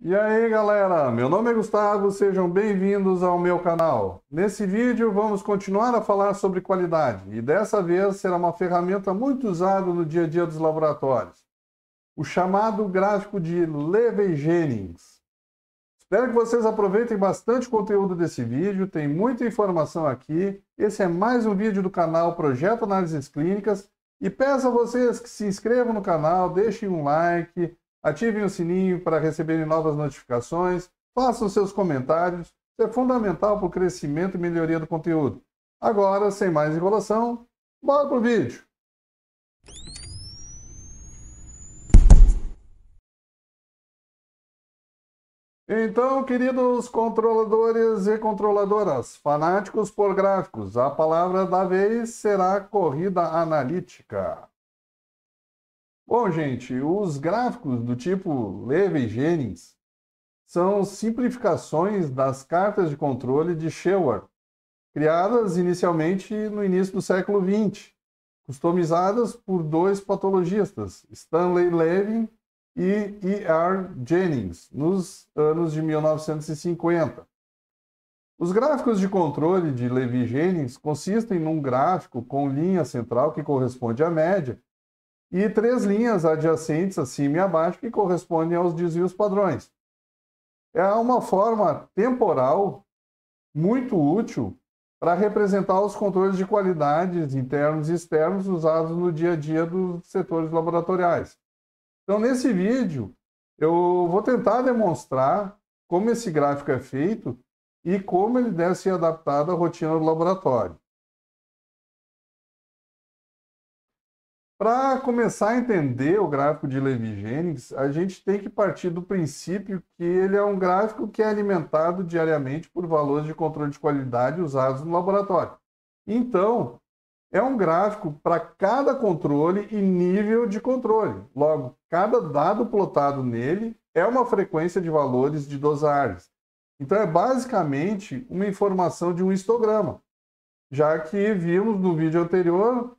E aí galera, meu nome é Gustavo, sejam bem-vindos ao meu canal. Nesse vídeo vamos continuar a falar sobre qualidade e dessa vez será uma ferramenta muito usada no dia a dia dos laboratórios. O chamado gráfico de Levy-Jennings. Espero que vocês aproveitem bastante o conteúdo desse vídeo, tem muita informação aqui. Esse é mais um vídeo do canal Projeto Análises Clínicas e peço a vocês que se inscrevam no canal, deixem um like, Ativem o sininho para receberem novas notificações. Façam seus comentários. Isso é fundamental para o crescimento e melhoria do conteúdo. Agora, sem mais enrolação, bora pro vídeo! Então, queridos controladores e controladoras, fanáticos por gráficos, a palavra da vez será corrida analítica. Bom, gente, os gráficos do tipo Levy-Jennings são simplificações das cartas de controle de Sherward, criadas inicialmente no início do século XX, customizadas por dois patologistas, Stanley Levin e E.R. Jennings, nos anos de 1950. Os gráficos de controle de Levy-Jennings consistem num gráfico com linha central que corresponde à média e três linhas adjacentes, acima e abaixo, que correspondem aos desvios padrões. É uma forma temporal muito útil para representar os controles de qualidades internos e externos usados no dia a dia dos setores laboratoriais. Então, nesse vídeo, eu vou tentar demonstrar como esse gráfico é feito e como ele deve ser adaptado à rotina do laboratório. Para começar a entender o gráfico de Levi-Jennings, a gente tem que partir do princípio que ele é um gráfico que é alimentado diariamente por valores de controle de qualidade usados no laboratório. Então, é um gráfico para cada controle e nível de controle. Logo, cada dado plotado nele é uma frequência de valores de dosagens. Então, é basicamente uma informação de um histograma. Já que vimos no vídeo anterior,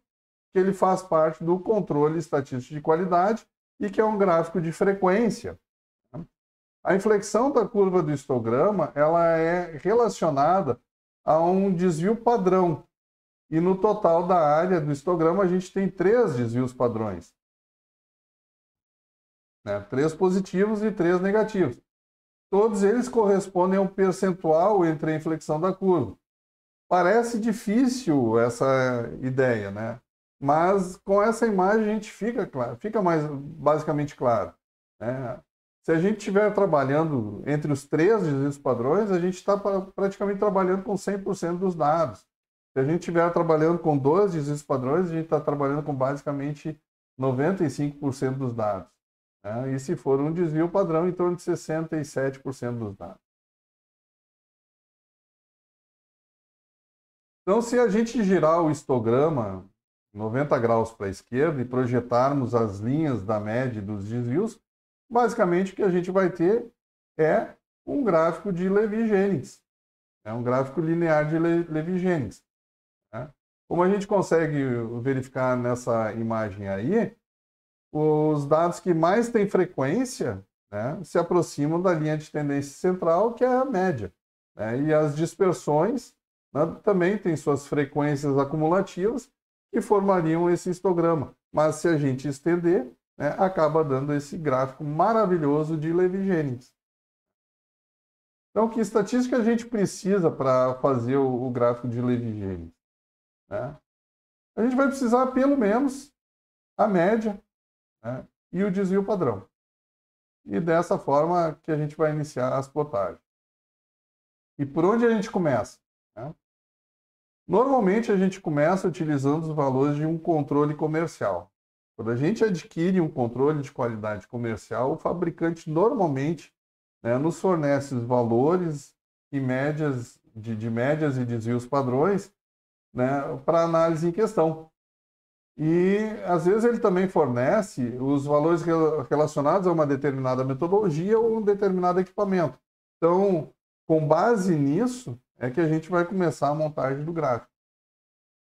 que ele faz parte do controle estatístico de qualidade e que é um gráfico de frequência. Né? A inflexão da curva do histograma ela é relacionada a um desvio padrão. E no total da área do histograma, a gente tem três desvios padrões. Né? Três positivos e três negativos. Todos eles correspondem a um percentual entre a inflexão da curva. Parece difícil essa ideia, né? Mas com essa imagem a gente fica claro, fica mais basicamente claro. Né? Se a gente estiver trabalhando entre os três desvios padrões, a gente está praticamente trabalhando com 100% dos dados. Se a gente estiver trabalhando com dois desvios padrões, a gente está trabalhando com basicamente 95% dos dados. Né? E se for um desvio padrão, em torno de 67% dos dados. Então, se a gente girar o histograma 90 graus para a esquerda e projetarmos as linhas da média dos desvios, basicamente o que a gente vai ter é um gráfico de Levi-Jennings. É né? um gráfico linear de Levi-Jennings. Né? Como a gente consegue verificar nessa imagem aí, os dados que mais têm frequência né, se aproximam da linha de tendência central, que é a média. Né? E as dispersões né, também têm suas frequências acumulativas, e formariam esse histograma. Mas se a gente estender, né, acaba dando esse gráfico maravilhoso de Levy-Jennings. Então, que estatística a gente precisa para fazer o, gráfico de Levigênis? Né? A gente vai precisar, pelo menos, a média né, e o desvio padrão. E dessa forma que a gente vai iniciar as plotagens. E por onde a gente começa? Normalmente a gente começa utilizando os valores de um controle comercial. Quando a gente adquire um controle de qualidade comercial, o fabricante normalmente né, nos fornece os valores e médias de, de médias e desvios padrões né, para análise em questão. E às vezes ele também fornece os valores relacionados a uma determinada metodologia ou um determinado equipamento. Então, com base nisso, é que a gente vai começar a montagem do gráfico.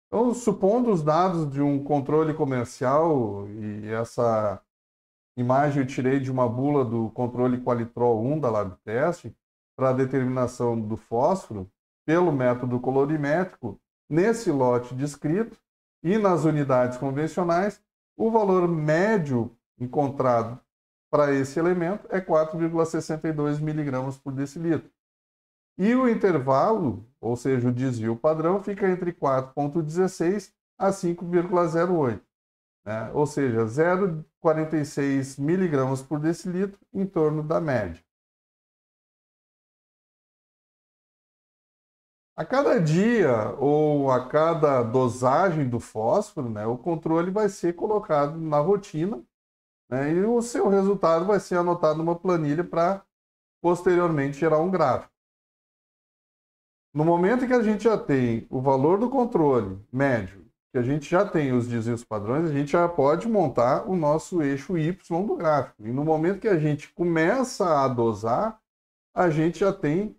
Então, supondo os dados de um controle comercial e essa imagem eu tirei de uma bula do controle Qualitrol 1 da LabTest para determinação do fósforo pelo método colorimétrico nesse lote descrito e nas unidades convencionais, o valor médio encontrado para esse elemento é 4,62 miligramas por decilitro. E o intervalo, ou seja, o desvio padrão, fica entre 4,16 a 5,08. Né? Ou seja, 0,46 miligramas por decilitro em torno da média. A cada dia ou a cada dosagem do fósforo, né, o controle vai ser colocado na rotina né, e o seu resultado vai ser anotado numa planilha para posteriormente gerar um gráfico. No momento em que a gente já tem o valor do controle médio, que a gente já tem os desvios padrões, a gente já pode montar o nosso eixo Y do gráfico. E no momento que a gente começa a dosar, a gente já tem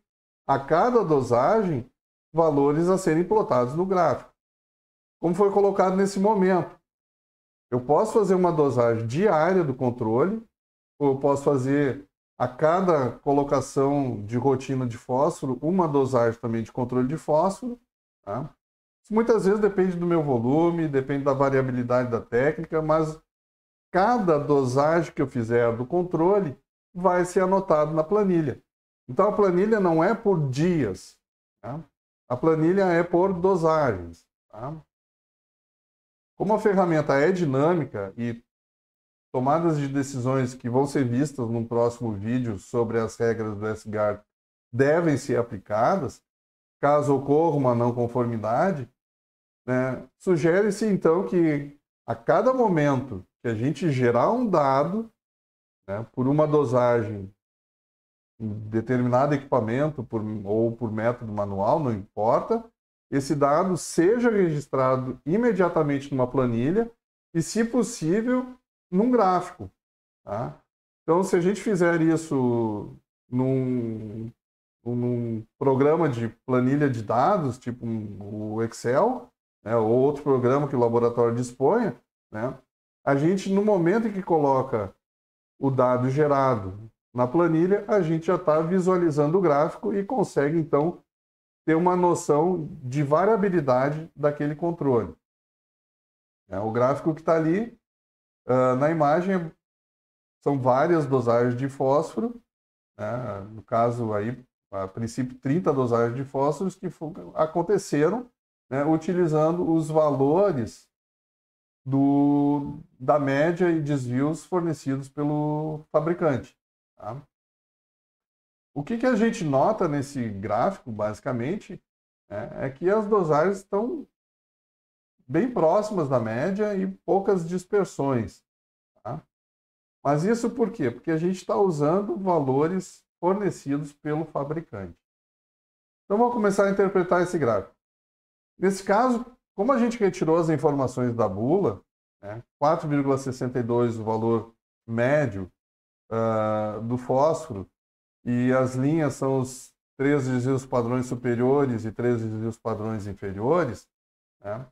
a cada dosagem valores a serem plotados no gráfico. Como foi colocado nesse momento, eu posso fazer uma dosagem diária do controle, ou eu posso fazer a cada colocação de rotina de fósforo, uma dosagem também de controle de fósforo. Tá? Muitas vezes depende do meu volume, depende da variabilidade da técnica, mas cada dosagem que eu fizer do controle vai ser anotado na planilha. Então a planilha não é por dias, tá? a planilha é por dosagens. Tá? Como a ferramenta é dinâmica e tomadas de decisões que vão ser vistas no próximo vídeo sobre as regras do SGAR devem ser aplicadas, caso ocorra uma não conformidade, né, sugere-se então que a cada momento que a gente gerar um dado, né, por uma dosagem em determinado equipamento por, ou por método manual, não importa, esse dado seja registrado imediatamente numa planilha e, se possível, num gráfico. Tá? Então, se a gente fizer isso num, num programa de planilha de dados, tipo um, o Excel, né, ou outro programa que o laboratório disponha, né, a gente, no momento em que coloca o dado gerado na planilha, a gente já está visualizando o gráfico e consegue, então, ter uma noção de variabilidade daquele controle. É, o gráfico que está ali Uh, na imagem são várias dosagens de fósforo, né? no caso aí, a princípio 30 dosagens de fósforos que aconteceram né? utilizando os valores do, da média e desvios fornecidos pelo fabricante. Tá? O que, que a gente nota nesse gráfico, basicamente, né, é que as dosagens estão bem próximas da média e poucas dispersões. Tá? Mas isso por quê? Porque a gente está usando valores fornecidos pelo fabricante. Então vamos começar a interpretar esse gráfico. Nesse caso, como a gente retirou as informações da bula, né, 4,62 o valor médio uh, do fósforo, e as linhas são os três desvios padrões superiores e três desvios padrões inferiores, né?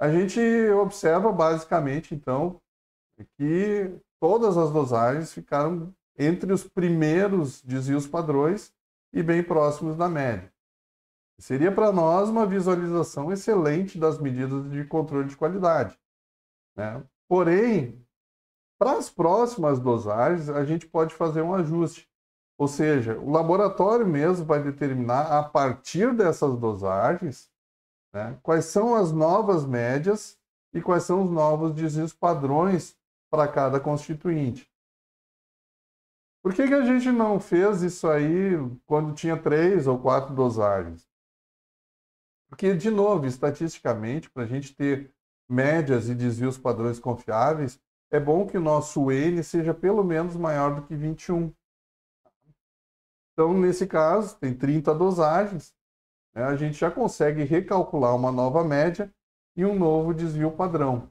A gente observa basicamente, então, que todas as dosagens ficaram entre os primeiros desvios padrões e bem próximos da média. Seria para nós uma visualização excelente das medidas de controle de qualidade. Né? Porém, para as próximas dosagens, a gente pode fazer um ajuste. Ou seja, o laboratório mesmo vai determinar, a partir dessas dosagens, né? Quais são as novas médias e quais são os novos desvios padrões para cada constituinte? Por que, que a gente não fez isso aí quando tinha três ou quatro dosagens? Porque, de novo, estatisticamente, para a gente ter médias e desvios padrões confiáveis, é bom que o nosso N seja pelo menos maior do que 21. Então, nesse caso, tem 30 dosagens né, a gente já consegue recalcular uma nova média e um novo desvio padrão.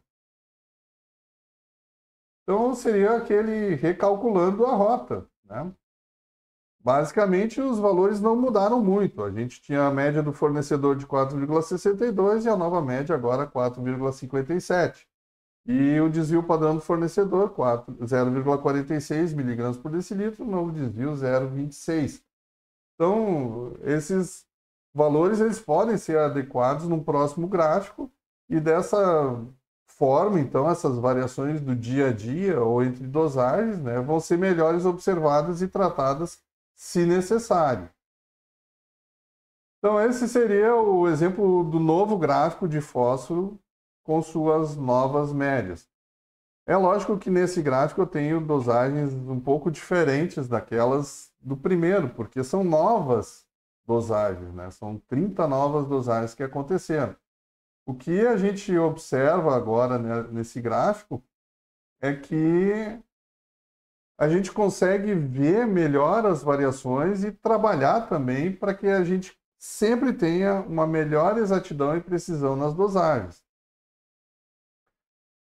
Então seria aquele recalculando a rota. Né? Basicamente, os valores não mudaram muito. A gente tinha a média do fornecedor de 4,62 e a nova média agora 4,57. E o desvio padrão do fornecedor, 0,46 miligramas por decilitro, novo desvio 0,26. Então, esses valores eles podem ser adequados no próximo gráfico e dessa forma, então, essas variações do dia a dia ou entre dosagens né, vão ser melhores observadas e tratadas se necessário. Então, esse seria o exemplo do novo gráfico de fósforo com suas novas médias. É lógico que nesse gráfico eu tenho dosagens um pouco diferentes daquelas do primeiro, porque são novas dosagens, né? São 30 novas dosagens que aconteceram. O que a gente observa agora né, nesse gráfico é que a gente consegue ver melhor as variações e trabalhar também para que a gente sempre tenha uma melhor exatidão e precisão nas dosagens.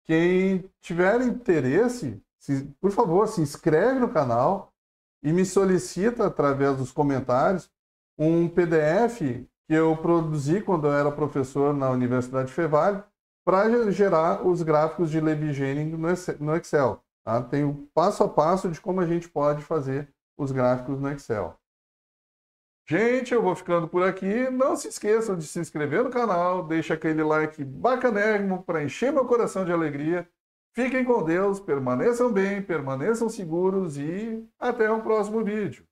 Quem tiver interesse, se, por favor, se inscreve no canal e me solicita através dos comentários um PDF que eu produzi quando eu era professor na Universidade Fevale para gerar os gráficos de Levi no Excel. Tá? Tem o passo a passo de como a gente pode fazer os gráficos no Excel. Gente, eu vou ficando por aqui. Não se esqueçam de se inscrever no canal, deixa aquele like bacanérrimo para encher meu coração de alegria. Fiquem com Deus, permaneçam bem, permaneçam seguros e até o um próximo vídeo.